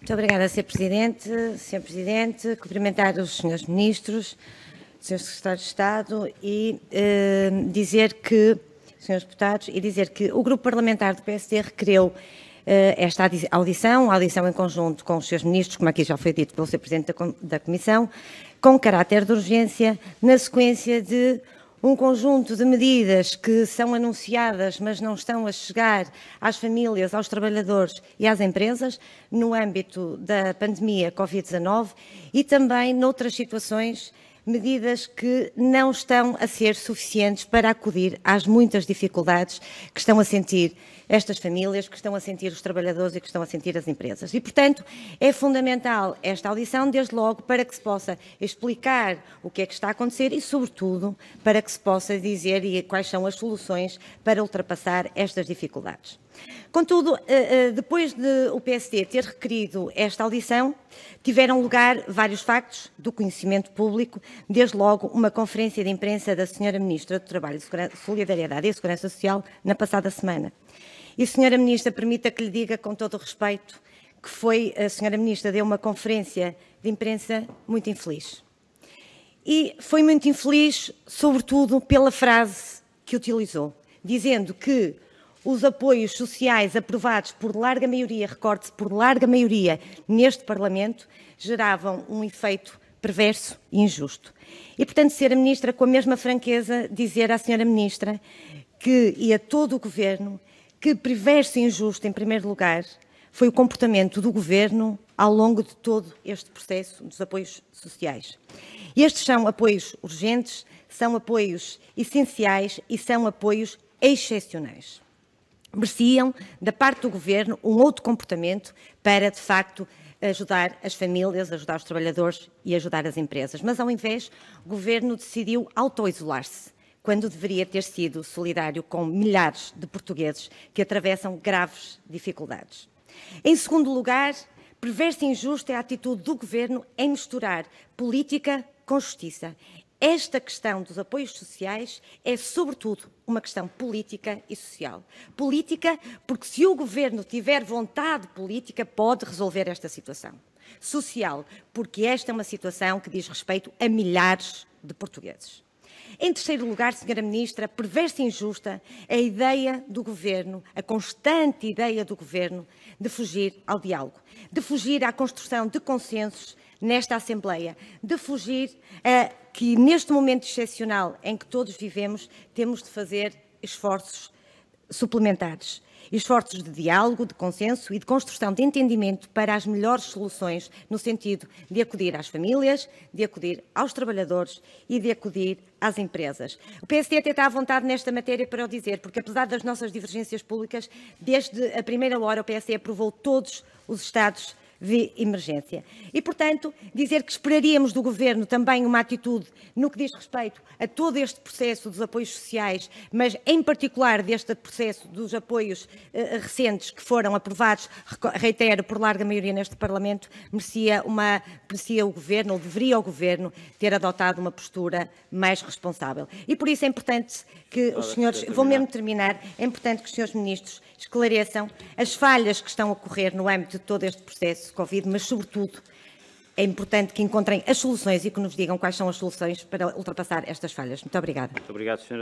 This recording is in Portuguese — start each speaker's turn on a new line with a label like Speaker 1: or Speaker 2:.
Speaker 1: Muito obrigada, Sr. Presidente. Sr. Presidente, cumprimentar os Srs. Ministros, Sr. Secretário de Estado e eh, dizer que, Srs. Deputados, e dizer que o Grupo Parlamentar do PSD requereu eh, esta audição, audição em conjunto com os Srs. Ministros, como aqui já foi dito pelo Sr. Presidente da, da Comissão, com caráter de urgência, na sequência de um conjunto de medidas que são anunciadas, mas não estão a chegar às famílias, aos trabalhadores e às empresas, no âmbito da pandemia Covid-19 e também noutras situações medidas que não estão a ser suficientes para acudir às muitas dificuldades que estão a sentir estas famílias, que estão a sentir os trabalhadores e que estão a sentir as empresas. E, portanto, é fundamental esta audição, desde logo, para que se possa explicar o que é que está a acontecer e, sobretudo, para que se possa dizer quais são as soluções para ultrapassar estas dificuldades. Contudo, eh, eh, depois de o PSD ter requerido esta audição, tiveram lugar vários factos do conhecimento público, desde logo uma conferência de imprensa da Sra. Ministra do Trabalho, Solidariedade e Segurança Social na passada semana. E, Sra. Ministra, permita que lhe diga com todo o respeito que foi, a Sra. Ministra deu uma conferência de imprensa muito infeliz. E foi muito infeliz, sobretudo, pela frase que utilizou, dizendo que os apoios sociais aprovados por larga maioria, recorde-se, por larga maioria neste Parlamento, geravam um efeito perverso e injusto. E, portanto, ser a Ministra, com a mesma franqueza, dizer à Senhora Ministra que, e a todo o Governo que perverso e injusto, em primeiro lugar, foi o comportamento do Governo ao longo de todo este processo dos apoios sociais. Estes são apoios urgentes, são apoios essenciais e são apoios excepcionais mereciam, da parte do governo, um outro comportamento para, de facto, ajudar as famílias, ajudar os trabalhadores e ajudar as empresas. Mas, ao invés, o governo decidiu auto-isolar-se, quando deveria ter sido solidário com milhares de portugueses que atravessam graves dificuldades. Em segundo lugar, perversa e injusta é a atitude do governo em misturar política com justiça, esta questão dos apoios sociais é, sobretudo, uma questão política e social. Política, porque se o governo tiver vontade política, pode resolver esta situação. Social, porque esta é uma situação que diz respeito a milhares de portugueses. Em terceiro lugar, Senhora Ministra, perversa e injusta é a ideia do Governo, a constante ideia do Governo, de fugir ao diálogo, de fugir à construção de consensos nesta Assembleia, de fugir a que neste momento excepcional em que todos vivemos, temos de fazer esforços suplementados. Esforços de diálogo, de consenso e de construção de entendimento para as melhores soluções no sentido de acudir às famílias, de acudir aos trabalhadores e de acudir às empresas. O PSD até está à vontade nesta matéria para o dizer, porque apesar das nossas divergências públicas, desde a primeira hora o PSD aprovou todos os Estados de emergência. E, portanto, dizer que esperaríamos do Governo também uma atitude no que diz respeito a todo este processo dos apoios sociais, mas em particular deste processo dos apoios eh, recentes que foram aprovados, reitero, por larga maioria neste Parlamento, merecia, uma, merecia o Governo, ou deveria o Governo, ter adotado uma postura mais responsável. E por isso é importante que os senhores, vou mesmo terminar, é importante que os senhores ministros esclareçam as falhas que estão a ocorrer no âmbito de todo este processo de Covid, mas, sobretudo, é importante que encontrem as soluções e que nos digam quais são as soluções para ultrapassar estas falhas. Muito obrigada. Muito obrigado, senhora.